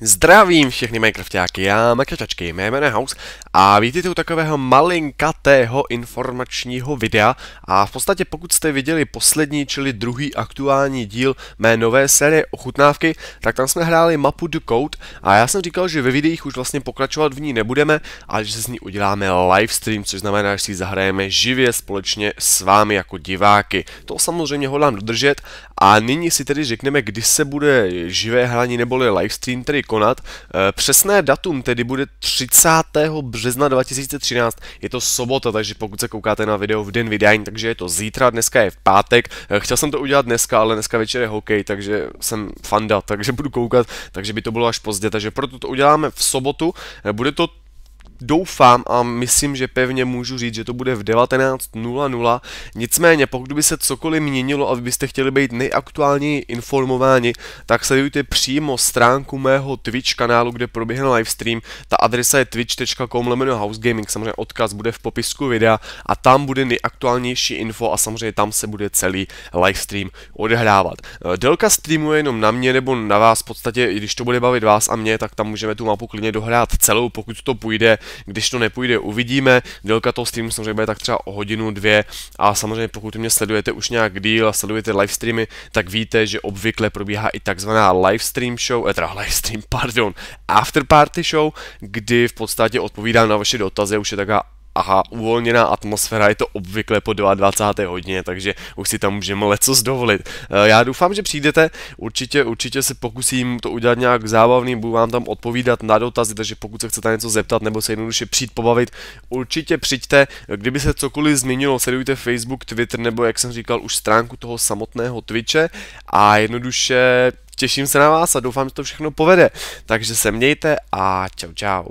Zdravím všechny Minecraftáky, já Makrtačky, mé jméno House a vítejte u takového malinkatého informačního videa a v podstatě pokud jste viděli poslední, čili druhý aktuální díl mé nové série Ochutnávky, tak tam jsme hráli mapu The Code a já jsem říkal, že ve videích už vlastně pokračovat v ní nebudeme a že se z ní uděláme livestream, což znamená, že si zahrajeme živě společně s vámi jako diváky. To samozřejmě hodlám dodržet a nyní si tedy řekneme, kdy se bude živé hraní neboli livestream tedy tedy konat. Eh, přesné datum tedy bude 30. března 2013, je to sobota, takže pokud se koukáte na video v den vydání, takže je to zítra, dneska je v pátek. Eh, chtěl jsem to udělat dneska, ale dneska večer je hokej, takže jsem fanda, takže budu koukat, takže by to bylo až pozdě, takže proto to uděláme v sobotu. Eh, bude to doufám a myslím, že pevně můžu říct, že to bude v 19.00. Nicméně, pokud by se cokoliv měnilo a vy byste chtěli být nejaktuálněji informováni, tak sledujte přímo stránku mého Twitch kanálu, kde proběhne livestream. Ta adresa je twitch.com lomeno housegaming, samozřejmě odkaz bude v popisku videa a tam bude nejaktuálnější info a samozřejmě tam se bude celý livestream odehrávat. Eh, Délka streamu je jenom na mě nebo na vás, v podstatě, když to bude bavit vás a mě, tak tam můžeme tu mapu klidně dohrát celou, pokud to půjde. Když to nepůjde, uvidíme. Délka toho streamu samozřejmě bude tak třeba o hodinu, dvě a samozřejmě pokud mě sledujete už nějak díl a sledujete streamy, tak víte, že obvykle probíhá i takzvaná live stream show, eh, teda stream pardon, after party show, kdy v podstatě odpovídám na vaše dotazy, už je taková a uvolněná atmosféra je to obvykle po 22. hodině, takže už si tam můžeme leco zdovolit. Eh, já doufám, že přijdete, určitě, určitě se pokusím to udělat nějak zábavný, budu vám tam odpovídat na dotazy, takže pokud se chcete něco zeptat nebo se jednoduše přijít pobavit, určitě přijďte, kdyby se cokoliv změnilo, sledujte Facebook, Twitter nebo jak jsem říkal už stránku toho samotného Twitche a jednoduše těším se na vás a doufám, že to všechno povede. Takže se mějte a čau čau.